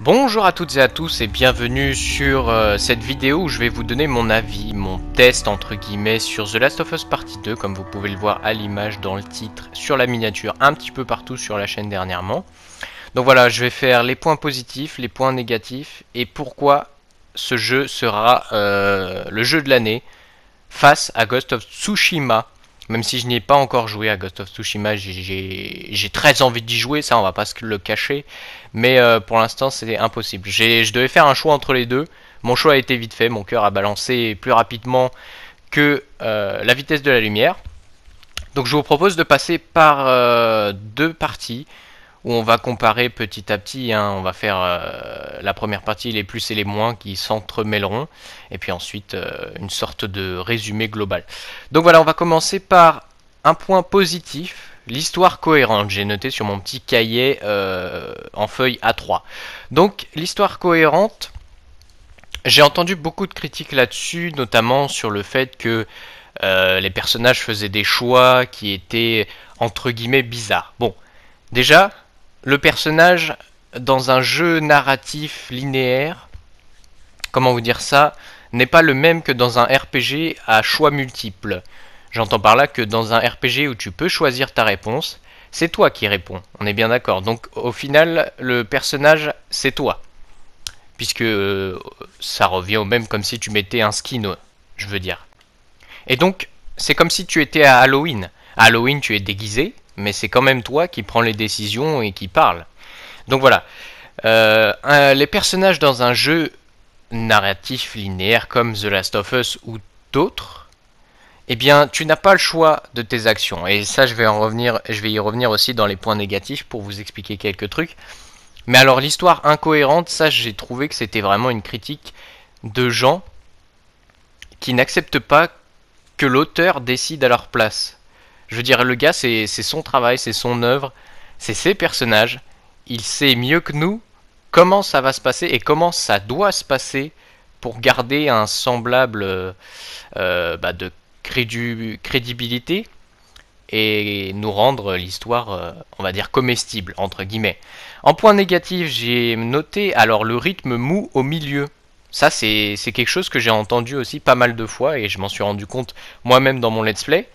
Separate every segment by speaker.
Speaker 1: Bonjour à toutes et à tous et bienvenue sur euh, cette vidéo où je vais vous donner mon avis, mon test entre guillemets sur The Last of Us Partie 2 comme vous pouvez le voir à l'image dans le titre, sur la miniature, un petit peu partout sur la chaîne dernièrement. Donc voilà, je vais faire les points positifs, les points négatifs et pourquoi ce jeu sera euh, le jeu de l'année face à Ghost of Tsushima même si je n'ai pas encore joué à Ghost of Tsushima, j'ai très envie d'y jouer, ça on va pas se le cacher. Mais euh, pour l'instant c'est impossible. Je devais faire un choix entre les deux. Mon choix a été vite fait, mon cœur a balancé plus rapidement que euh, la vitesse de la lumière. Donc je vous propose de passer par euh, deux parties où on va comparer petit à petit. Hein. on va faire euh, la première partie, les plus et les moins qui s'entremêleront, et puis ensuite euh, une sorte de résumé global. Donc voilà, on va commencer par un point positif, l'histoire cohérente. J'ai noté sur mon petit cahier euh, en feuille A3. Donc l'histoire cohérente, j'ai entendu beaucoup de critiques là-dessus, notamment sur le fait que les personnages faisaient des choix qui étaient entre guillemets bizarres. Bon, déjà, le personnage dans un jeu narratif linéaire, comment vous dire ça, n'est pas le même que dans un RPG à choix multiples. J'entends par là que dans un RPG où tu peux choisir ta réponse, c'est toi qui réponds, on est bien d'accord. Donc au final, le personnage, c'est toi. Puisque euh, ça revient au même comme si tu mettais un skin, je veux dire. Et donc, c'est comme si tu étais à Halloween. À Halloween, tu es déguisé, mais c'est quand même toi qui prends les décisions et qui parle. Donc voilà. Euh, les personnages dans un jeu narratif linéaire comme The Last of Us ou d'autres, eh bien, tu n'as pas le choix de tes actions. Et ça, je vais en revenir, je vais y revenir aussi dans les points négatifs pour vous expliquer quelques trucs. Mais alors, l'histoire incohérente, ça, j'ai trouvé que c'était vraiment une critique de gens qui n'acceptent pas que l'auteur décide à leur place. Je veux dire, le gars, c'est son travail, c'est son œuvre, c'est ses personnages. Il sait mieux que nous comment ça va se passer et comment ça doit se passer pour garder un semblable euh, euh, bah, de crédibilité et nous rendre l'histoire, euh, on va dire, comestible, entre guillemets. En point négatif, j'ai noté alors le rythme mou au milieu. Ça, c'est quelque chose que j'ai entendu aussi pas mal de fois et je m'en suis rendu compte moi-même dans mon let's play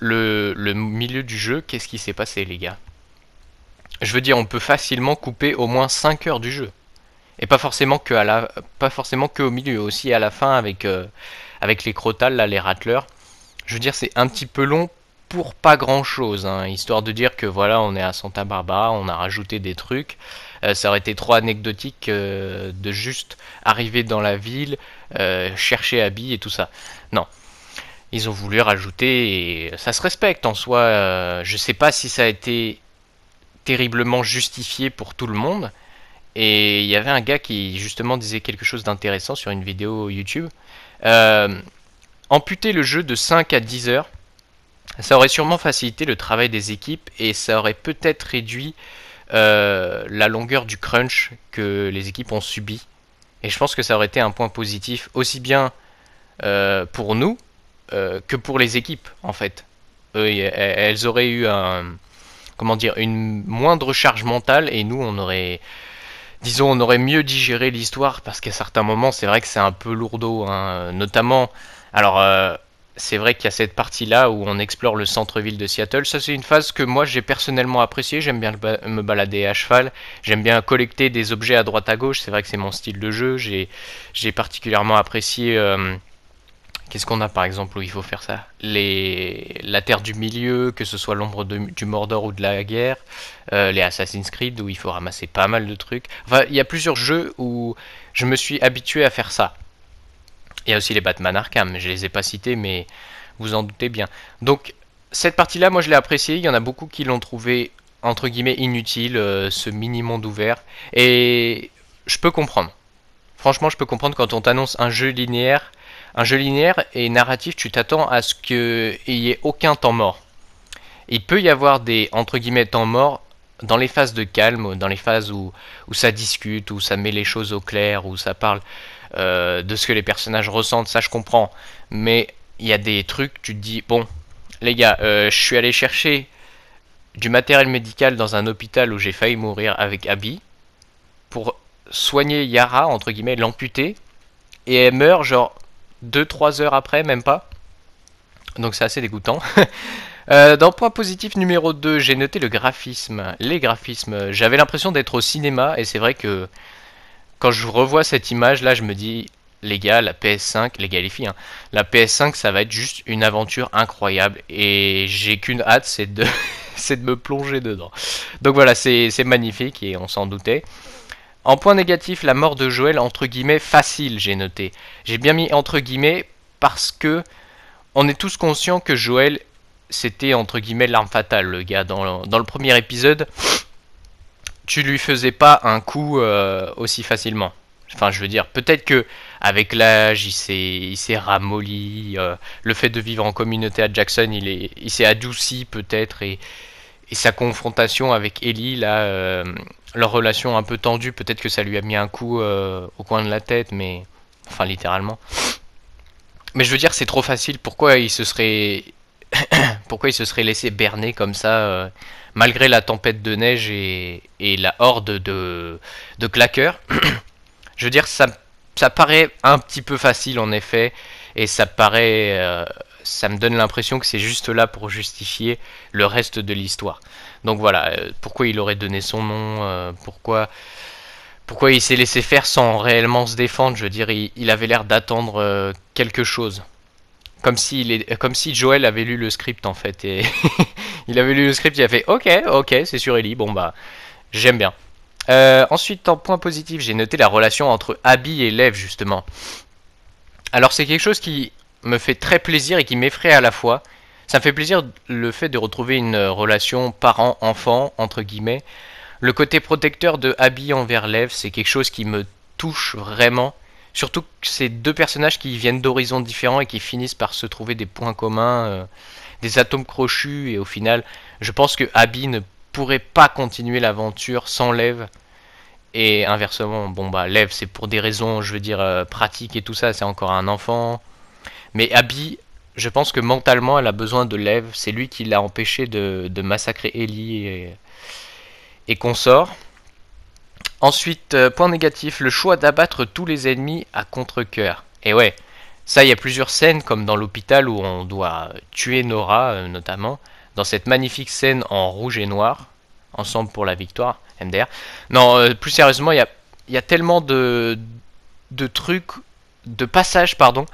Speaker 1: le, milieu du jeu, qu'est-ce qui s'est passé, les gars Je veux dire, on peut facilement couper au moins 5 heures du jeu. Et pas forcément que, à la, pas forcément que au milieu, aussi à la fin avec, euh, avec les crotales, les rattleurs. Je veux dire, c'est un petit peu long pour pas grand chose, hein, histoire de dire que voilà, on est à Santa Barbara, on a rajouté des trucs. Euh, ça aurait été trop anecdotique euh, de juste arriver dans la ville, chercher Abby et tout ça. Non ils ont voulu rajouter et ça se respecte en soi. je euh, je sais pas si ça a été terriblement justifié pour tout le monde. Et il y avait un gars qui justement disait quelque chose d'intéressant sur une vidéo YouTube. Euh, amputer le jeu de 5 à 10 heures, ça aurait sûrement facilité le travail des équipes et ça aurait peut-être réduit euh, la longueur du crunch que les équipes ont subi. Et je pense que ça aurait été un point positif aussi bien pour nous euh, que pour les équipes en fait. elles auraient eu comment dire, une moindre charge mentale et nous on aurait disons, on aurait mieux digéré l'histoire parce qu'à certains moments, c'est vrai que c'est un peu lourdeau, hein, notamment. Alors, euh, c'est vrai qu'il y a cette partie-là où on explore le centre-ville de Seattle. Ça, c'est une phase que moi j'ai personnellement appréciée. J'aime bien me balader à cheval. J'aime bien collecter des objets à droite à gauche. C'est vrai que c'est mon style de jeu. J'ai particulièrement apprécié. Euh, Qu'est-ce qu'on a par exemple où il faut faire ça les... La Terre du Milieu, que ce soit l'ombre du Mordor ou de la guerre, euh, les Assassin's Creed où il faut ramasser pas mal de trucs. Enfin, il y a plusieurs jeux où je me suis habitué à faire ça. Il y a aussi les Batman Arkham, je les ai pas cités, mais vous en doutez bien. Donc, cette partie-là, moi je l'ai appréciée, il y en a beaucoup qui l'ont trouvé entre guillemets inutile, euh, ce mini-monde ouvert, et je peux comprendre. Franchement, je peux comprendre quand on t'annonce un jeu linéaire un jeu linéaire et narratif, tu t'attends à ce qu'il n'y ait aucun temps mort. Il peut y avoir des entre guillemets temps morts dans les phases de calme, dans les phases où, où ça discute, où ça met les choses au clair, où ça parle euh, de ce que les personnages ressentent, ça je comprends. Mais il y a des trucs, tu te dis, bon, les gars, euh, je suis allé chercher du matériel médical dans un hôpital où j'ai failli mourir avec Abby pour soigner Yara, entre guillemets, l'amputer. Et elle meurt, genre, 2-3 heures après, même pas. Donc c'est assez dégoûtant. Euh, dans point positif numéro 2, j'ai noté le graphisme. Les graphismes. J'avais l'impression d'être au cinéma et c'est vrai que quand je revois cette image là, je me dis les gars, la PS5, les gars les filles, hein, la PS5 ça va être juste une aventure incroyable et j'ai qu'une hâte, c'est de c'est de me plonger dedans. Donc voilà, c'est magnifique et on s'en doutait. En point négatif, la mort de Joël, entre guillemets, facile, j'ai noté. J'ai bien mis entre guillemets parce que on est tous conscients que Joël, c'était entre guillemets l'arme fatale, le gars. Dans le, premier épisode, tu lui faisais pas un coup euh, aussi facilement. Enfin, je veux dire, peut-être que avec l'âge, il s'est, il ramolli. Euh, le fait de vivre en communauté à Jackson, il, est, s'est adouci peut-être et, sa confrontation avec Ellie là. Euh, leur relation un peu tendue, peut-être que ça lui a mis un coup euh, au coin de la tête, mais enfin littéralement. Mais je veux dire, c'est trop facile. Pourquoi il se serait, pourquoi il se serait laissé berner comme ça, euh, malgré la tempête de neige et, la horde de, de claqueurs Je veux dire, ça, ça paraît un petit peu facile en effet, et ça paraît euh, ça me donne l'impression que c'est juste là pour justifier le reste de l'histoire. Donc voilà, euh, pourquoi il aurait donné son nom, euh, pourquoi, pourquoi il s'est laissé faire sans réellement se défendre, je veux dire, il, avait l'air d'attendre euh, quelque chose. Comme si, comme si Joël avait lu le script en fait, et il avait lu le script, il a fait ok, ok, c'est sur Ellie, bon bah, j'aime bien. ensuite, en point positif, j'ai noté la relation entre Abby et Lev justement. Alors c'est quelque chose qui, me fait très plaisir et qui m'effraie à la fois. Ça me fait plaisir le fait de retrouver une relation parent-enfant, entre guillemets. Le côté protecteur de Abby envers Lev, c'est quelque chose qui me touche vraiment. Surtout que c'est deux personnages qui viennent d'horizons différents et qui finissent par se trouver des points communs, euh, des atomes crochus, et au final, je pense que Abby ne pourrait pas continuer l'aventure sans Lev. Et inversement, bon bah Lev, c'est pour des raisons, je veux dire, euh, pratiques et tout ça, c'est encore un enfant. Mais Abby, je pense que mentalement, elle a besoin de Lev. C'est lui qui l'a empêché de, massacrer Ellie et, et consort. Ensuite, euh, point négatif, le choix d'abattre tous les ennemis à contre-coeur. Et ouais, ça, il y a plusieurs scènes, comme dans l'hôpital où on doit tuer Nora, euh, notamment, dans cette magnifique scène en rouge et noir, ensemble pour la victoire, MDR. Non, euh, plus sérieusement, il y a, tellement de, de trucs, de passages, pardon,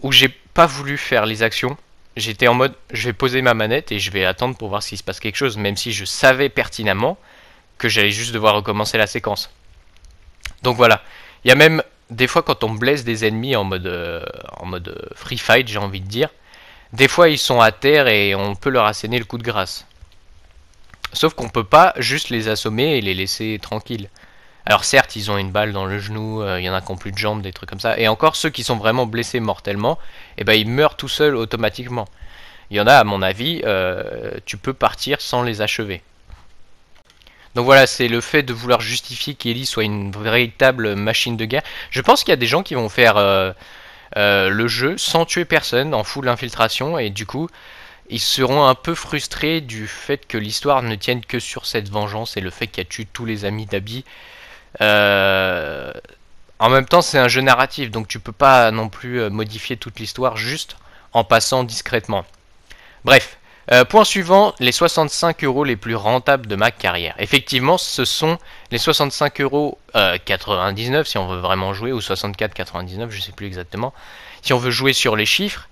Speaker 1: où j'ai voulu faire les actions. J'étais en mode, je vais poser ma manette et je vais attendre pour voir s'il se passe quelque chose, même si je savais pertinemment que j'allais juste devoir recommencer la séquence. Donc voilà. Il y a même des fois quand on blesse des ennemis en mode, euh, en mode euh, free fight, j'ai envie de dire, des fois ils sont à terre et on peut leur asséner le coup de grâce. Sauf qu'on peut pas juste les assommer et les laisser tranquilles. Alors certes, ils ont une balle dans le genou, euh, il y en a qui n'ont plus de jambes, des trucs comme ça. Et encore, ceux qui sont vraiment blessés mortellement, eh ben, ils meurent tout seuls automatiquement. Il y en a, à mon avis, euh, tu peux partir sans les achever. Donc voilà, c'est le fait de vouloir justifier qu'Ellie soit une véritable machine de guerre. Je pense qu'il y a des gens qui vont faire euh, le jeu sans tuer personne, en full infiltration, et du coup, ils seront un peu frustrés du fait que l'histoire ne tienne que sur cette vengeance et le fait qu'il a tué tous les amis d'Abby. Euh, en même temps, c'est un jeu narratif, donc tu peux pas non plus euh, modifier toute l'histoire juste en passant discrètement. Bref, euh, point suivant, les 65 euros les plus rentables de ma carrière. Effectivement, ce sont les 65 euros 99 si on veut vraiment jouer, ou 64,99, je sais plus exactement. Si on veut jouer sur les chiffres,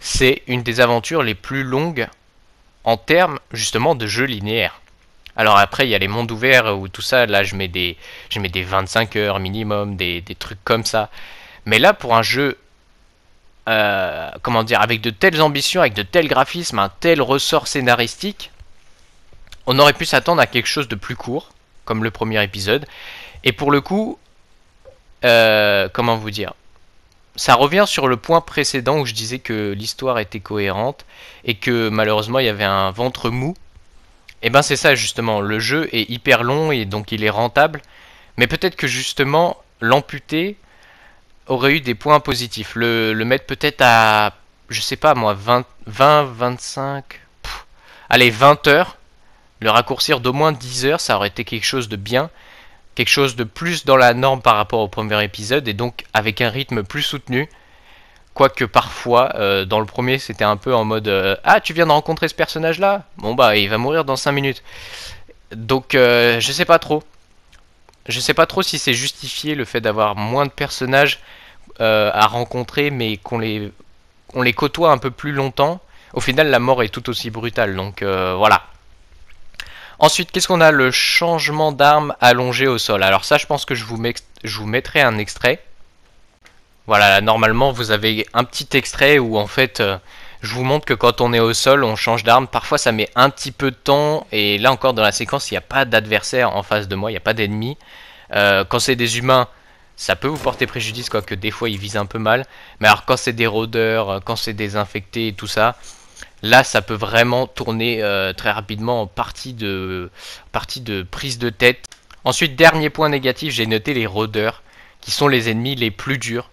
Speaker 1: c'est une des aventures les plus longues en termes justement de jeu linéaire. Alors après, il y a les mondes ouverts où tout ça, là, je mets des, je mets des 25 heures minimum, des, trucs comme ça. Mais là, pour un jeu, euh, comment dire, avec de telles ambitions, avec de tels graphismes, un tel ressort scénaristique, on aurait pu s'attendre à quelque chose de plus court, comme le premier épisode. Et pour le coup, euh, comment vous dire ça revient sur le point précédent où je disais que l'histoire était cohérente et que malheureusement il y avait un ventre mou eh ben c'est ça justement, le jeu est hyper long et donc il est rentable, mais peut-être que justement l'amputer aurait eu des points positifs. Le, mettre peut-être à, je sais pas moi, 20, 25, allez 20 heures, le raccourcir d'au moins 10 heures, ça aurait été quelque chose de bien, quelque chose de plus dans la norme par rapport au premier épisode et donc avec un rythme plus soutenu. Quoique parfois, euh, dans le premier, c'était un peu en mode euh, Ah, tu viens de rencontrer ce personnage-là Bon, bah, il va mourir dans 5 minutes. Donc, euh, je sais pas trop. Je sais pas trop si c'est justifié le fait d'avoir moins de personnages à rencontrer, mais qu'on les, les côtoie un peu plus longtemps. Au final, la mort est tout aussi brutale, donc voilà. Ensuite, qu'est-ce qu'on a Le changement d'arme allongé au sol. Alors ça, je pense que je vous, je vous mettrai un extrait. Voilà, normalement vous avez un petit extrait où en fait euh, je vous montre que quand on est au sol on change d'arme. Parfois ça met un petit peu de temps et là encore dans la séquence il n'y a pas d'adversaire en face de moi, il n'y a pas d'ennemi. Euh, quand c'est des humains ça peut vous porter préjudice quoique des fois ils visent un peu mal. Mais alors quand c'est des rôdeurs, euh, quand c'est des infectés et tout ça, là ça peut vraiment tourner très rapidement en partie de, partie de prise de tête. Ensuite dernier point négatif j'ai noté les rôdeurs qui sont les ennemis les plus durs.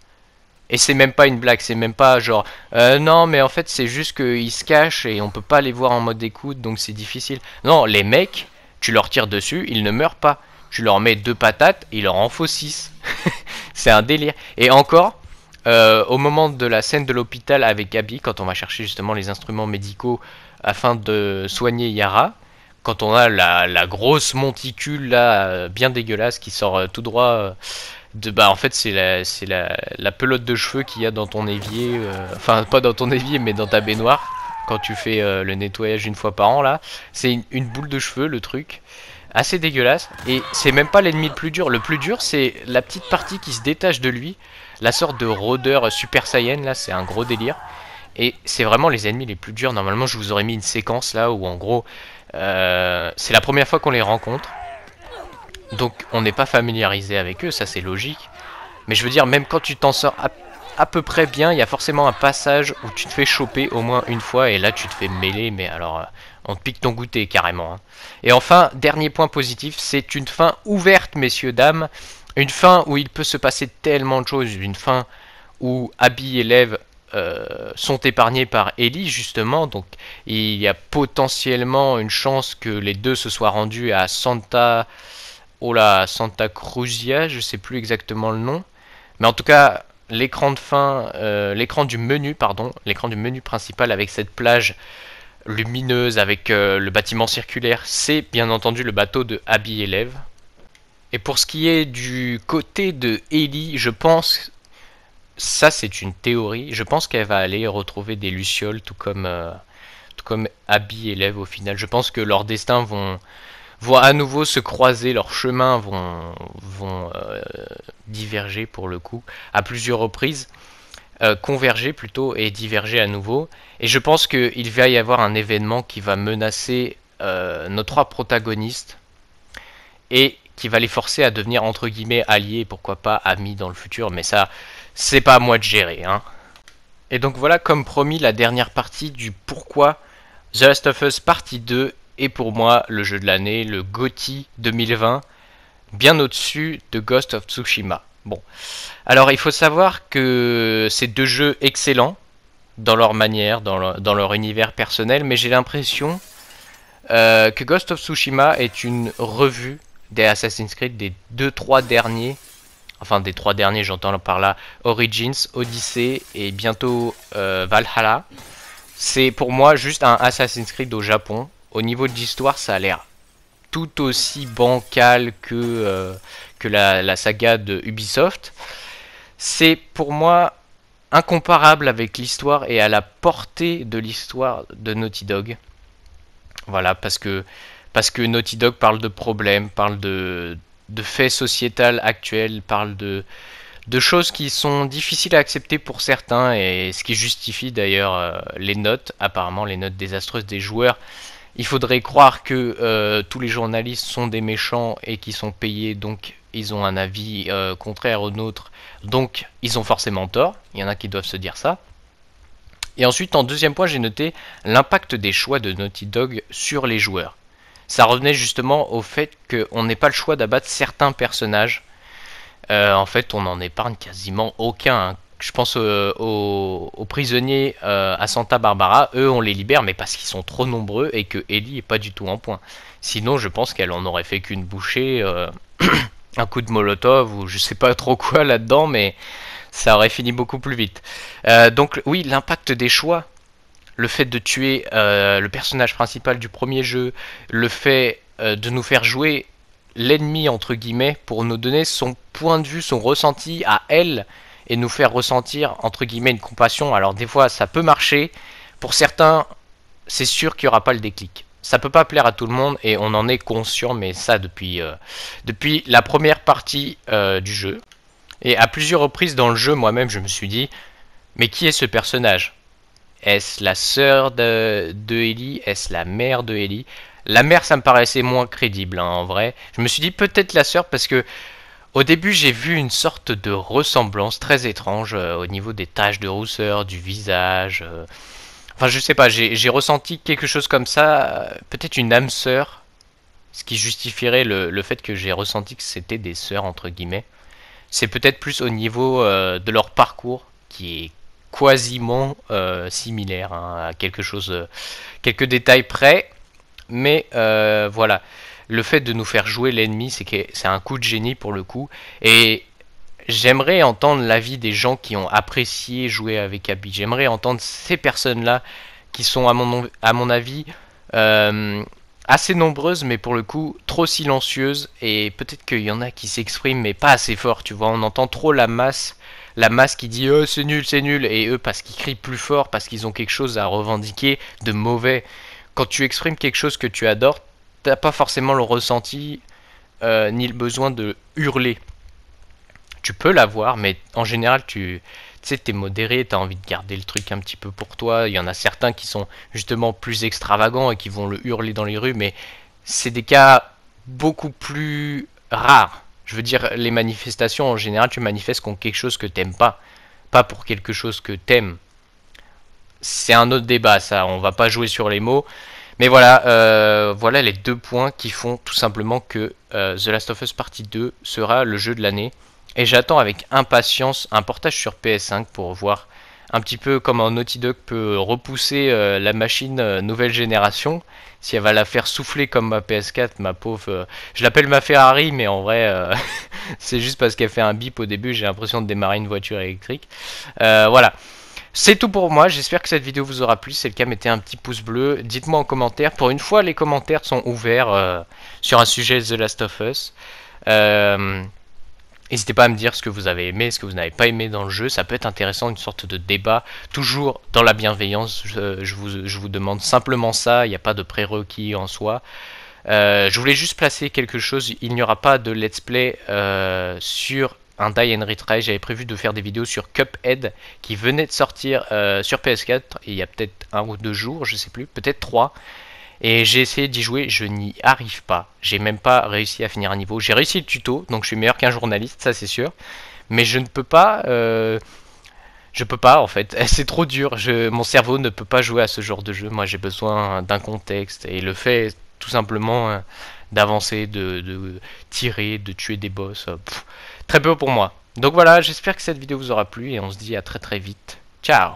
Speaker 1: Et c'est même pas une blague, c'est même pas genre euh, non, mais en fait, c'est juste qu'ils se cachent et on peut pas les voir en mode écoute donc c'est difficile. Non, les mecs, tu leur tires dessus, ils ne meurent pas. Tu leur mets deux patates, ils leur en faut six. c'est un délire. Et encore, euh, au moment de la scène de l'hôpital avec Gabi, quand on va chercher justement les instruments médicaux afin de soigner Yara, quand on a la, la grosse monticule là, euh, bien dégueulasse qui sort tout droit de bah en fait c'est la c'est la, pelote de cheveux qu'il y a dans ton évier euh, enfin pas dans ton évier mais dans ta baignoire quand tu fais euh, le nettoyage une fois par an là c'est une, boule de cheveux le truc assez dégueulasse et c'est même pas l'ennemi le plus dur le plus dur c'est la petite partie qui se détache de lui la sorte de rôdeur super saiyan là c'est un gros délire et c'est vraiment les ennemis les plus durs normalement je vous aurais mis une séquence là où en gros euh, c'est la première fois qu'on les rencontre donc on n'est pas familiarisé avec eux, ça c'est logique. Mais je veux dire, même quand tu t'en sors à, peu près bien, il y a forcément un passage où tu te fais choper au moins une fois, et là tu te fais mêler, mais alors euh, on te pique ton goûter carrément. Hein. Et enfin, dernier point positif, c'est une fin ouverte, messieurs, dames. Une fin où il peut se passer tellement de choses, une fin où Abby et Lev euh, sont épargnés par Ellie justement, donc il y a potentiellement une chance que les deux se soient rendus à Santa la Santa Cruzia, je sais plus exactement le nom. Mais en tout cas, l'écran de fin, euh, l'écran du menu, pardon, l'écran du menu principal avec cette plage lumineuse, avec euh, le bâtiment circulaire, c'est bien entendu le bateau de Abby lève Et pour ce qui est du côté de Ellie, je pense, ça c'est une théorie, je pense qu'elle va aller retrouver des lucioles, tout comme, euh, tout comme Abby au final. Je pense que leurs destins vont vont à nouveau se croiser, leurs chemins vont, vont euh, diverger pour le coup, à plusieurs reprises, euh, converger plutôt et diverger à nouveau. Et je pense qu'il va y avoir un événement qui va menacer euh, nos trois protagonistes et qui va les forcer à devenir entre guillemets alliés, pourquoi pas amis dans le futur, mais ça, c'est pas à moi de gérer. Hein. Et donc voilà, comme promis, la dernière partie du pourquoi The Last of Us Partie 2 et pour moi le jeu de l'année, le GOTY 2020, bien au-dessus de Ghost of Tsushima. Bon, alors il faut savoir que c'est deux jeux excellents dans leur manière, dans leur, univers personnel, mais j'ai l'impression euh, que Ghost of Tsushima est une revue des Assassin's Creed des deux, trois derniers, enfin des trois derniers j'entends par là, Origins, Odyssey et bientôt euh, Valhalla. C'est pour moi juste un Assassin's Creed au Japon, au niveau de l'histoire, ça a l'air tout aussi bancal que, euh, que la, saga de Ubisoft. C'est pour moi incomparable avec l'histoire et à la portée de l'histoire de Naughty Dog. Voilà, parce que, parce que Naughty Dog parle de problèmes, parle de, faits sociétals actuels, parle de, de choses qui sont difficiles à accepter pour certains et ce qui justifie d'ailleurs euh, les notes, apparemment les notes désastreuses des joueurs il faudrait croire que euh, tous les journalistes sont des méchants et qui sont payés, donc ils ont un avis euh, contraire au nôtre, donc ils ont forcément tort. Il y en a qui doivent se dire ça. Et ensuite, en deuxième point, j'ai noté l'impact des choix de Naughty Dog sur les joueurs. Ça revenait justement au fait qu'on n'ait pas le choix d'abattre certains personnages. Euh, en fait, on n'en épargne quasiment aucun. Je pense euh, aux, prisonniers euh, à Santa Barbara. Eux, on les libère, mais parce qu'ils sont trop nombreux et que Ellie est pas du tout en point. Sinon, je pense qu'elle en aurait fait qu'une bouchée, euh, un coup de molotov ou je sais pas trop quoi là-dedans, mais ça aurait fini beaucoup plus vite. donc, oui, l'impact des choix. Le fait de tuer le personnage principal du premier jeu, le fait de nous faire jouer l'ennemi entre guillemets pour nous donner son point de vue, son ressenti à elle et nous faire ressentir entre guillemets une compassion. Alors des fois ça peut marcher, pour certains c'est sûr qu'il n'y aura pas le déclic. Ça peut pas plaire à tout le monde et on en est conscient, mais ça depuis, euh, depuis la première partie euh, du jeu. Et à plusieurs reprises dans le jeu, moi-même, je me suis dit, mais qui est ce personnage Est-ce la sœur de, de Ellie Est-ce la mère de Ellie La mère, ça me paraissait moins crédible, hein, en vrai. Je me suis dit peut-être la sœur parce que au début, j'ai vu une sorte de ressemblance très étrange euh, au niveau des taches de rousseur, du visage. Euh. Enfin, je sais pas, j'ai ressenti quelque chose comme ça, euh, peut-être une âme sœur, ce qui justifierait le, fait que j'ai ressenti que c'était des sœurs, entre guillemets. C'est peut-être plus au niveau de leur parcours qui est quasiment similaire hein, à quelque chose, quelques détails près, mais voilà le fait de nous faire jouer l'ennemi, c'est que c'est un coup de génie pour le coup. Et j'aimerais entendre l'avis des gens qui ont apprécié jouer avec Abby. J'aimerais entendre ces personnes-là qui sont, à mon, à mon avis, euh, assez nombreuses, mais pour le coup, trop silencieuses. Et peut-être qu'il y en a qui s'expriment, mais pas assez fort, tu vois. On entend trop la masse. La masse qui dit oh, c'est nul, c'est nul, et eux parce qu'ils crient plus fort, parce qu'ils ont quelque chose à revendiquer de mauvais. Quand tu exprimes quelque chose que tu adores, t'as pas forcément le ressenti euh, ni le besoin de hurler. Tu peux l'avoir, mais en général, tu sais, t'es modéré, t'as envie de garder le truc un petit peu pour toi. Il y en a certains qui sont justement plus extravagants et qui vont le hurler dans les rues, mais c'est des cas beaucoup plus rares. Je veux dire, les manifestations, en général, tu manifestes contre quelque chose que t'aimes pas, pas pour quelque chose que t'aimes. C'est un autre débat, ça, on va pas jouer sur les mots. Mais voilà, euh, voilà les deux points qui font tout simplement que euh, The Last of Us Partie 2 sera le jeu de l'année. Et j'attends avec impatience un portage sur PS5 pour voir un petit peu comment Naughty Dog peut repousser euh, la machine nouvelle génération. Si elle va la faire souffler comme ma PS4, ma pauvre... je l'appelle ma Ferrari, mais en vrai, c'est juste parce qu'elle fait un bip au début, j'ai l'impression de démarrer une voiture électrique. voilà. C'est tout pour moi, j'espère que cette vidéo vous aura plu. Si c'est le cas, mettez un petit pouce bleu. Dites-moi en commentaire. Pour une fois, les commentaires sont ouverts euh, sur un sujet The Last of Us. Euh, n'hésitez pas à me dire ce que vous avez aimé, ce que vous n'avez pas aimé dans le jeu. Ça peut être intéressant, une sorte de débat. Toujours dans la bienveillance, je, vous, demande simplement ça. Il n'y a pas de prérequis en soi. Euh, je voulais juste placer quelque chose. Il n'y aura pas de let's play sur un die and retry. J'avais prévu de faire des vidéos sur Cuphead qui venait de sortir euh, sur PS4 il y a peut-être un ou deux jours, je sais plus, peut-être trois. Et j'ai essayé d'y jouer, je n'y arrive pas. J'ai même pas réussi à finir un niveau. J'ai réussi le tuto, donc je suis meilleur qu'un journaliste, ça c'est sûr. Mais je ne peux pas. Euh, je peux pas en fait, c'est trop dur. Mon cerveau ne peut pas jouer à ce genre de jeu. Moi j'ai besoin d'un contexte et le fait tout simplement euh, d'avancer, de, tirer, de tuer des boss très peu pour moi. Donc voilà, j'espère que cette vidéo vous aura plu et on se dit à très très vite. Ciao